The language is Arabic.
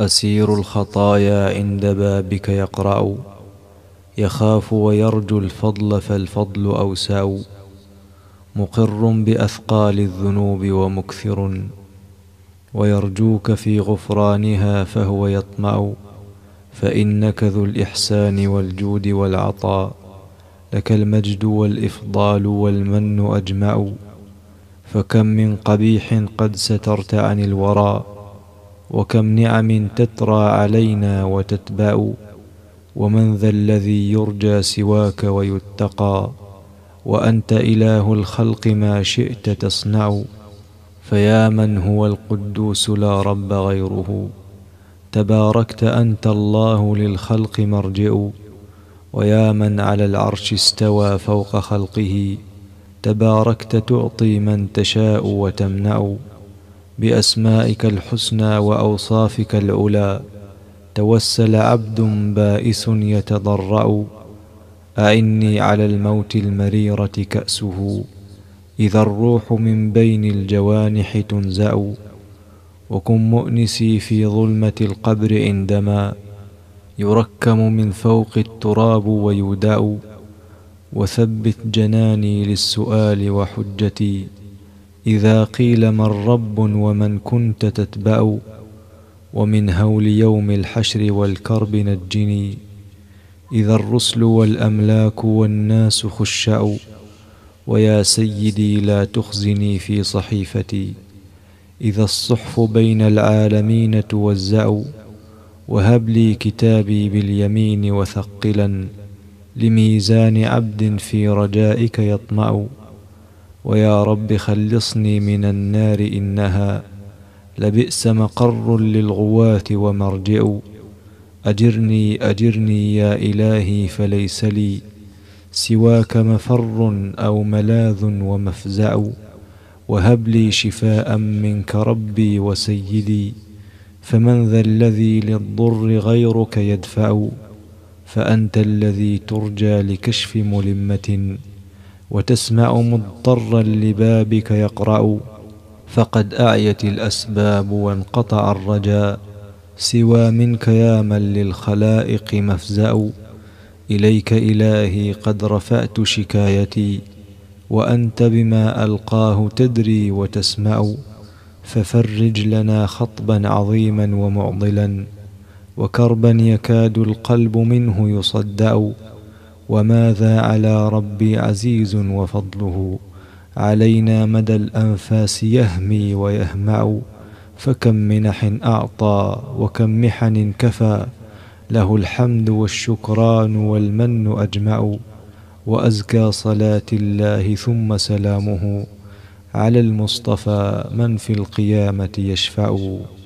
أسير الخطايا عند بابك يقرأ يخاف ويرجو الفضل فالفضل أوسع مقر بأثقال الذنوب ومكثر ويرجوك في غفرانها فهو يطمع فإنك ذو الإحسان والجود والعطاء لك المجد والإفضال والمن أجمع فكم من قبيح قد سترت عن الورى وكم نعم تترى علينا وتتبأ ومن ذا الذي يرجى سواك ويتقى وأنت إله الخلق ما شئت تصنع فيا من هو القدوس لا رب غيره تباركت أنت الله للخلق مرجع ويا من على العرش استوى فوق خلقه تباركت تعطي من تشاء وتمنع باسمائك الحسنى واوصافك العلى توسل عبد بائس يتضرا أئني على الموت المريرة كأسه إذا الروح من بين الجوانح تنزأ وكن مؤنسي في ظلمة القبر عندما يركم من فوق التراب ويودا وثبت جناني للسؤال وحجتي إذا قيل من رب ومن كنت تتبع ومن هول يوم الحشر والكرب نجني إذا الرسل والأملاك والناس خشأوا ويا سيدي لا تخزني في صحيفتي إذا الصحف بين العالمين توزع وهب لي كتابي باليمين وثقلا لميزان عبد في رجائك يطمأ ويا رب خلصني من النار إنها لبئس مقر للغواة ومرجع أجرني أجرني يا إلهي فليس لي سواك مفر أو ملاذ ومفزع وهب لي شفاء منك ربي وسيدي فمن ذا الذي للضر غيرك يدفع فأنت الذي ترجى لكشف ملمة وتسمع مضطرا لبابك يقرأ فقد أعيت الأسباب وانقطع الرجاء سوى منك يا من للخلائق مفزأ إليك إلهي قد رفعت شكايتي وأنت بما ألقاه تدري وتسمع ففرج لنا خطبا عظيما ومعضلا وكربا يكاد القلب منه يصدأ وماذا على ربي عزيز وفضله علينا مدى الأنفاس يهمي ويهمع فكم منح أعطى وكم محن كفى له الحمد والشكران والمن أجمع وأزكى صلاة الله ثم سلامه على المصطفى من في القيامة يشفع